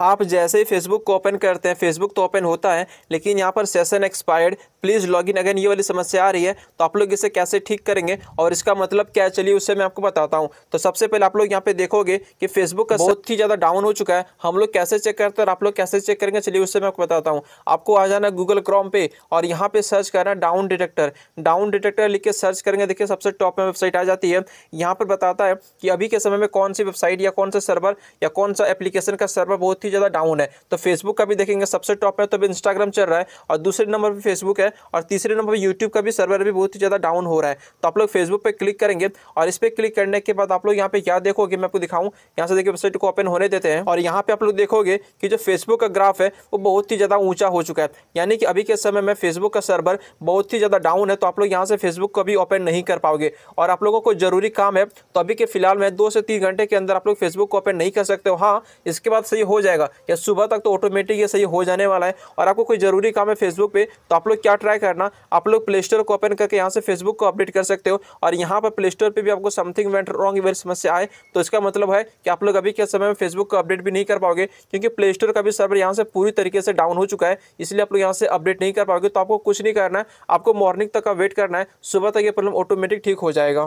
आप जैसे ही फेसबुक को ओपन करते हैं फेसबुक तो ओपन होता है लेकिन यहाँ पर सेशन एक्सपायर्ड प्लीज़ लॉगिन अगर ये वाली समस्या आ रही है तो आप लोग इसे कैसे ठीक करेंगे और इसका मतलब क्या है चलिए उससे मैं आपको बताता हूँ तो सबसे पहले आप लोग यहाँ पे देखोगे कि फेसबुक का बहुत ही ज़्यादा डाउन हो चुका है हम लोग कैसे चेक करते हैं और आप लोग कैसे चेक करेंगे चलिए उससे मैं आपको बताता हूँ आपको आ जाना गूगल क्रॉम पे और यहाँ पर सर्च करना डाउन डिटेक्टर डाउन डिटेक्टर लिख के सर्च करेंगे देखिए सबसे टॉप में वेबसाइट आ जाती है यहाँ पर बताता है कि अभी के समय में कौन सी वेबसाइट या कौन सा सर्वर या कौन सा एप्लीकेशन का सर्वर बहुत ही काफ़ी ज़्यादा डाउन है तो फेसबुक का भी देखेंगे सबसे टॉप है तो अभी इंस्टाग्राम चल रहा है और दूसरे नंबर पर फेसबुक है और तीसरे नंबर पर यूट्यूब का भी सर्वर भी बहुत ही ज़्यादा डाउन हो रहा है तो आप लोग फेसबुक पर क्लिक करेंगे और इस पर क्लिक करने के बाद आप लोग यहाँ पे क्या देखोगे मैं आपको दिखाऊँ यहाँ से देखिए वेबसाइट को ओपन होने देते हैं और यहाँ पे आप लोग देखोगे कि जो फेसबुक का ग्राफ है वो बहुत ही ज़्यादा ऊंचा हो चुका है यानी कि अभी के समय में फेसबुक का सर्वर बहुत ही ज़्यादा डाउन है तो आप लोग यहाँ से फेसबुक को भी ओपन नहीं कर पाओगे और आप लोगों को ज़रूरी काम है तो अभी के फिलहाल में दो से तीन घंटे के अंदर आप लोग फेसबुक को ओपन नहीं कर सकते हो हाँ इसके बाद सही हो जाएगा जाएगा या सुबह तक तो ऑटोमेटिक ये सही हो जाने वाला है और आपको कोई ज़रूरी काम है फेसबुक पे तो आप लोग क्या ट्राई करना आप लोग प्ले स्टोर को ओपन करके यहाँ से फेसबुक को अपडेट कर सकते हो और यहाँ पर प्ले स्टोर पर भी आपको समथिंग वेंट रॉन्ग वेर समस्या आए तो इसका मतलब है कि आप लोग अभी के समय में फेसबुक को अपडेट भी नहीं कर पाओगे क्योंकि प्ले स्टोर का भी सर्वर यहाँ से पूरी तरीके से डाउन हो चुका है इसलिए आप लोग यहाँ से अपडेट नहीं कर पाओगे तो आपको कुछ नहीं करना है आपको मॉर्निंग तक का वेट करना है सुबह तक ये प्रॉब्लम ऑटोमेटिक ठीक हो जाएगा